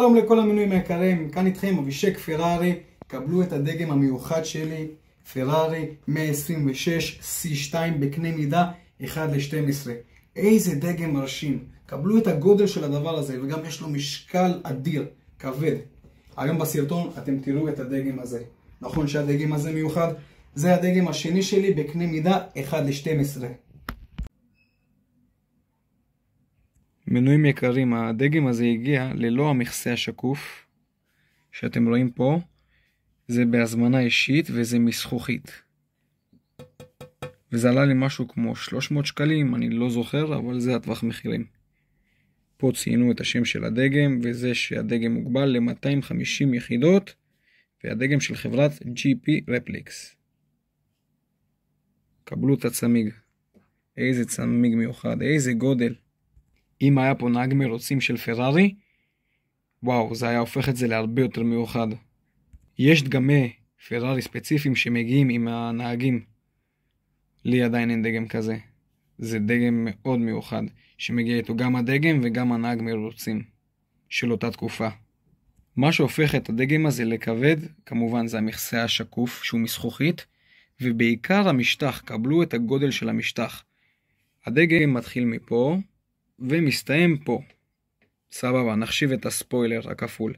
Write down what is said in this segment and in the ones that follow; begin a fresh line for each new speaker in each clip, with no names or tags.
שלום לכל המנויים היקרים, כאן איתכם אבישק פרארי, קבלו את הדגם המיוחד שלי, פרארי 126 C2 בקנה מידה 1 ל-12. איזה דגם מרשים, קבלו את הגודל של הדבר הזה וגם יש לו משקל אדיר, כבד. היום בסרטון אתם תראו את הדגם הזה. נכון שהדגם הזה מיוחד? זה הדגם השני שלי בקנה מידה 1 ל-12. מנויים יקרים, הדגם הזה הגיע ללא המכסה השקוף שאתם רואים פה, זה בהזמנה אישית וזה מזכוכית. וזה עלה לי משהו כמו 300 שקלים, אני לא זוכר, אבל זה הטווח מחירים. פה ציינו את השם של הדגם, וזה שהדגם מוגבל ל-250 יחידות, והדגם של חברת GP רפליקס. קבלו את הצמיג. איזה צמיג מיוחד, איזה גודל. אם היה פה נהג מרוצים של פרארי, וואו, זה היה הופך את זה להרבה יותר מיוחד. יש דגמי פרארי ספציפיים שמגיעים עם הנהגים. לי עדיין אין דגם כזה. זה דגם מאוד מיוחד, שמגיע איתו גם הדגם וגם הנהג מרוצים של אותה תקופה. מה שהופך את הדגם הזה לכבד, כמובן זה המכסה השקוף שהוא מזכוכית, ובעיקר המשטח, קבלו את הגודל של המשטח. הדגם מתחיל מפה, ומסתיים פה. סבבה, נחשיב את הספוילר הכפול.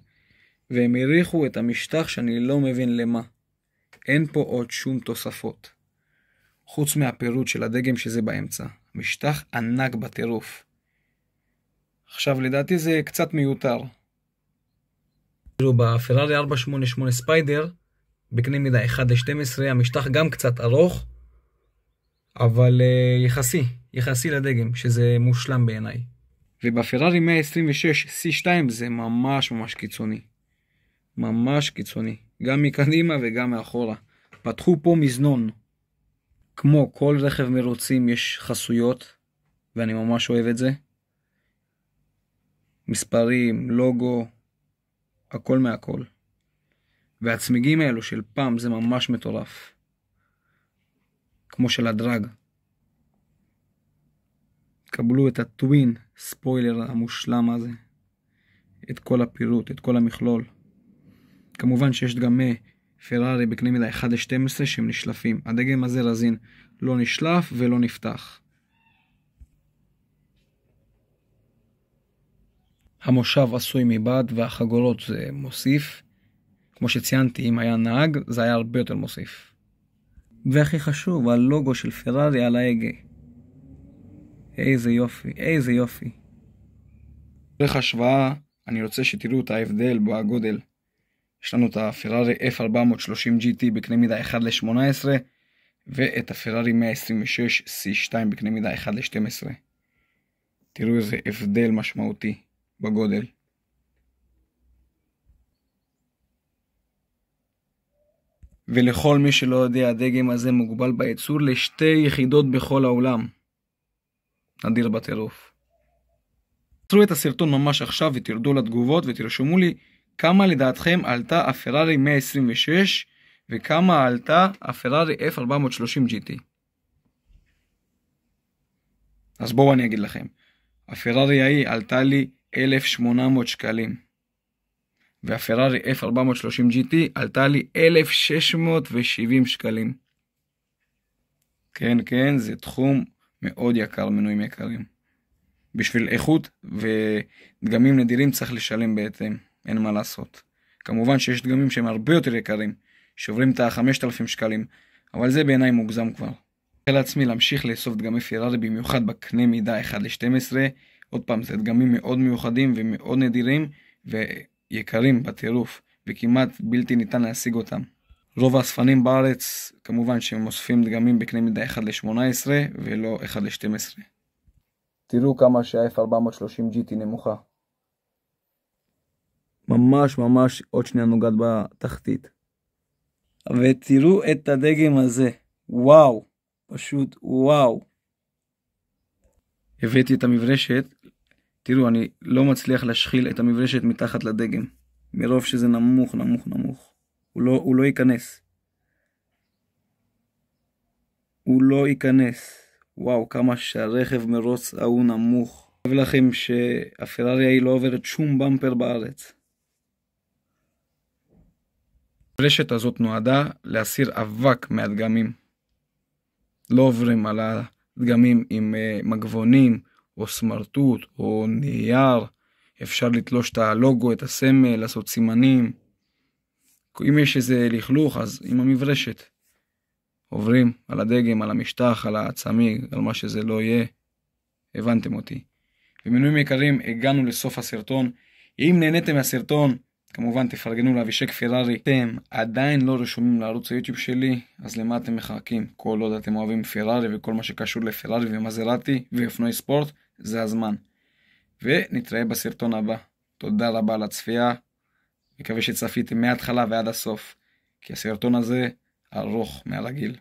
והם הריחו את המשטח שאני לא מבין למה. אין פה עוד שום תוספות. חוץ מהפירוט של הדגם שזה באמצע. משטח ענק בטירוף. עכשיו, לדעתי זה קצת מיותר. תראו, כאילו, בפרארי 488 ספיידר, בקנה מידה 1 ל-12, המשטח גם קצת ארוך, אבל uh, יחסי. יחסי לדגם, שזה מושלם בעיניי. ובפרארי 126 C2 זה ממש ממש קיצוני. ממש קיצוני. גם מקדימה וגם מאחורה. פתחו פה מזנון. כמו כל רכב מרוצים יש חסויות, ואני ממש אוהב את זה. מספרים, לוגו, הכל מהכל. והצמיגים האלו של פעם זה ממש מטורף. כמו של הדרג. קבלו את הטווין ספוילר המושלם הזה. את כל הפירוט, את כל המכלול. כמובן שיש דגמי אה, פרארי בקנה מידה 1 ל-12 שהם נשלפים. הדגם הזה רזין לא נשלף ולא נפתח. המושב עשוי מבד והחגורות זה מוסיף. כמו שציינתי, אם היה נהג, זה היה הרבה יותר מוסיף. והכי חשוב, הלוגו של פרארי על ההגה. איזה יופי, איזה יופי. דרך השוואה, אני רוצה שתראו את ההבדל בגודל. יש לנו את הפרארי F430 GT בקנה מידה 1 ל-18, ואת הפרארי 126 C2 בקנה מידה 1 ל-12. תראו איזה הבדל משמעותי בגודל. ולכל מי שלא יודע, הדגם הזה מוגבל בייצור לשתי יחידות בכל העולם. נדיר בטירוף. עצרו את הסרטון ממש עכשיו ותרדו לתגובות ותרשמו לי כמה לדעתכם עלתה הפרארי 126 וכמה עלתה הפרארי F430 GT. אז בואו אני אגיד לכם, הפרארי ההיא עלתה לי 1,800 שקלים. והפרארי F430 GT עלתה לי 1,670 שקלים. כן, כן, זה תחום מאוד יקר, מנויים יקרים. בשביל איכות ודגמים נדירים צריך לשלם בהתאם, אין מה לעשות. כמובן שיש דגמים שהם הרבה יותר יקרים, שעוברים את ה-5,000 שקלים, אבל זה בעיניי מוגזם כבר. אני לעצמי להמשיך לאסוף דגמי פירארי במיוחד בקנה מידה 1 ל-12, עוד פעם, זה דגמים מאוד מיוחדים ומאוד נדירים ויקרים בטירוף, וכמעט בלתי ניתן להשיג אותם. רוב האספנים בארץ כמובן שהם אוספים דגמים בקנה מידה 1 ל-18 ולא 1 ל-12. תראו כמה שה-F430 GT נמוכה. ממש ממש עוד שנייה נוגעת בתחתית. ותראו את הדגם הזה, וואו, פשוט וואו. הבאתי את המברשת, תראו אני לא מצליח להשחיל את המברשת מתחת לדגם, מרוב שזה נמוך נמוך נמוך. הוא לא, הוא לא ייכנס. הוא לא ייכנס. וואו, כמה שהרכב מרוץ ההוא נמוך. אוהב לכם שהפרארי ההיא לא עוברת שום במפר בארץ. הרשת הזאת נועדה להסיר אבק מהדגמים. לא עוברים על הדגמים עם אה, מגבונים, או סמרטוט, או נייר. אפשר לתלוש את הלוגו, את הסמל, לעשות סימנים. אם יש איזה לכלוך, אז עם המברשת. עוברים על הדגם, על המשטח, על הצמיג, על מה שזה לא יהיה. הבנתם אותי. במינויים יקרים, הגענו לסוף הסרטון. אם נהניתם מהסרטון, כמובן תפרגנו לאבישק פרארי. אתם עדיין לא רשומים לערוץ היוטיוב שלי, אז למה אתם מחכים? כל עוד אתם אוהבים פרארי וכל מה שקשור לפרארי ומזרטי ואופנועי ספורט, זה הזמן. ונתראה בסרטון הבא. תודה רבה על הצפייה. מקווה שצפיתם מההתחלה ועד הסוף, כי הסרטון הזה ארוך מהרגיל.